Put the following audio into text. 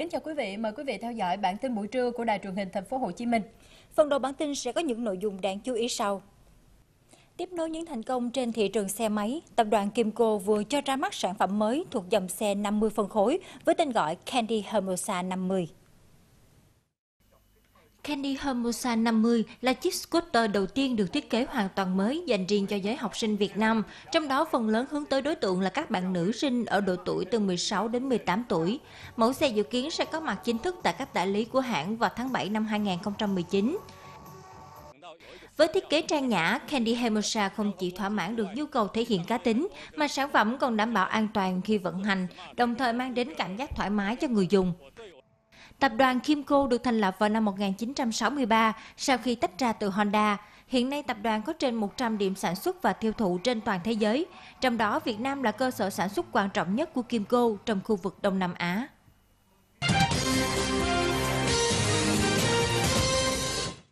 Kính chào quý vị, mời quý vị theo dõi bản tin buổi trưa của Đài truyền hình Thành phố Hồ Chí Minh. Phần đầu bản tin sẽ có những nội dung đáng chú ý sau. Tiếp nối những thành công trên thị trường xe máy, tập đoàn Kimco vừa cho ra mắt sản phẩm mới thuộc dòng xe 50 phân khối với tên gọi Candy Hermosa 50. Candy Hermosa 50 là chiếc scooter đầu tiên được thiết kế hoàn toàn mới dành riêng cho giới học sinh Việt Nam, trong đó phần lớn hướng tới đối tượng là các bạn nữ sinh ở độ tuổi từ 16 đến 18 tuổi. Mẫu xe dự kiến sẽ có mặt chính thức tại các đại lý của hãng vào tháng 7 năm 2019. Với thiết kế trang nhã, Candy Hermosa không chỉ thỏa mãn được nhu cầu thể hiện cá tính, mà sản phẩm còn đảm bảo an toàn khi vận hành, đồng thời mang đến cảm giác thoải mái cho người dùng. Tập đoàn Kimco được thành lập vào năm 1963 sau khi tách ra từ Honda. Hiện nay tập đoàn có trên 100 điểm sản xuất và tiêu thụ trên toàn thế giới, trong đó Việt Nam là cơ sở sản xuất quan trọng nhất của Kimco trong khu vực Đông Nam Á.